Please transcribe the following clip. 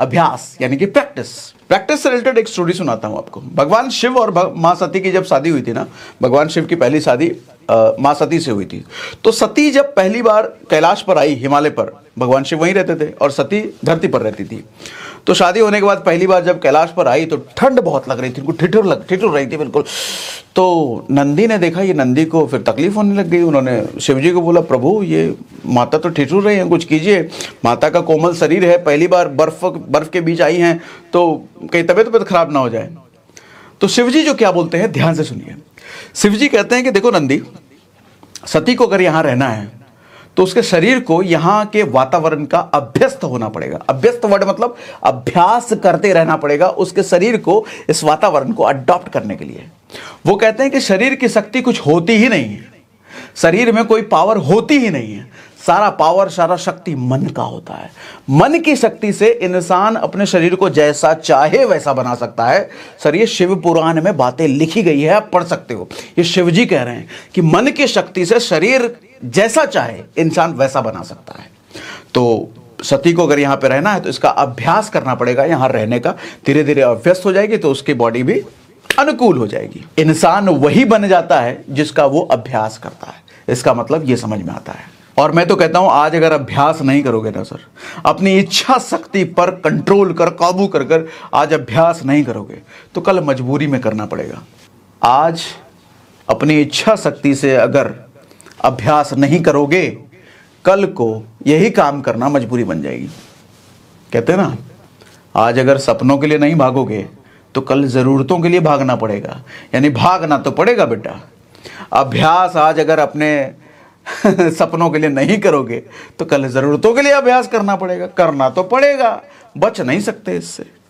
अभ्यास यानी कि प्रैक्टिस प्रैक्टिस से रिलेटेड एक स्टोरी सुनाता हूँ आपको भगवान शिव और माँ सती की जब शादी हुई थी ना भगवान शिव की पहली शादी माँ सती से हुई थी तो सती जब पहली बार कैलाश पर आई हिमालय पर भगवान शिव वहीं रहते थे और सती धरती पर रहती थी तो शादी होने के बाद पहली बार जब कैलाश पर आई तो ठंड बहुत लग रही थी उनको ठिठुर लग ठिठुर रही थी बिल्कुल तो नंदी ने देखा ये नंदी को फिर तकलीफ होने लग गई उन्होंने शिव जी को बोला प्रभु ये माता तो ठिठुर रही हैं कुछ कीजिए माता का कोमल शरीर है पहली बार बर्फ बर्फ के बीच आई हैं तो कहीं तबीयत तबियत खराब ना हो जाए तो शिव जी जो क्या बोलते हैं ध्यान से सुनिए शिव जी कहते हैं कि देखो नंदी सती को अगर यहाँ रहना है तो उसके शरीर को यहां के वातावरण का अभ्यस्त होना पड़ेगा अभ्यस्त वर्ड मतलब अभ्यास करते रहना पड़ेगा उसके शरीर को इस वातावरण को अडॉप्ट करने के लिए वो कहते हैं कि शरीर की शक्ति कुछ होती ही नहीं है शरीर में कोई पावर होती ही नहीं है सारा पावर सारा शक्ति मन का होता है मन की शक्ति से इंसान अपने शरीर को जैसा चाहे वैसा बना सकता है सर ये शिव पुराण में बातें लिखी गई है आप पढ़ सकते हो ये शिव जी कह रहे हैं कि मन की शक्ति से शरीर जैसा चाहे इंसान वैसा बना सकता है तो सती को अगर यहाँ पे रहना है तो इसका अभ्यास करना पड़ेगा यहाँ रहने का धीरे धीरे अभ्यस्त हो जाएगी तो उसकी बॉडी भी अनुकूल हो जाएगी इंसान वही बन जाता है जिसका वो अभ्यास करता है इसका मतलब ये समझ में आता है और मैं तो कहता हूं आज अगर अभ्यास नहीं करोगे ना सर अपनी इच्छा शक्ति पर कंट्रोल कर काबू कर कर आज अभ्यास नहीं करोगे तो कल मजबूरी में करना पड़ेगा आज अपनी इच्छा शक्ति से अगर अभ्यास नहीं करोगे कल को यही काम करना मजबूरी बन जाएगी कहते हैं ना आज अगर सपनों के लिए नहीं भागोगे तो कल ज़रूरतों के लिए भागना पड़ेगा यानी भागना तो पड़ेगा बेटा अभ्यास आज अगर अपने सपनों के लिए नहीं करोगे तो कल ज़रूरतों के लिए अभ्यास करना पड़ेगा करना तो पड़ेगा बच नहीं सकते इससे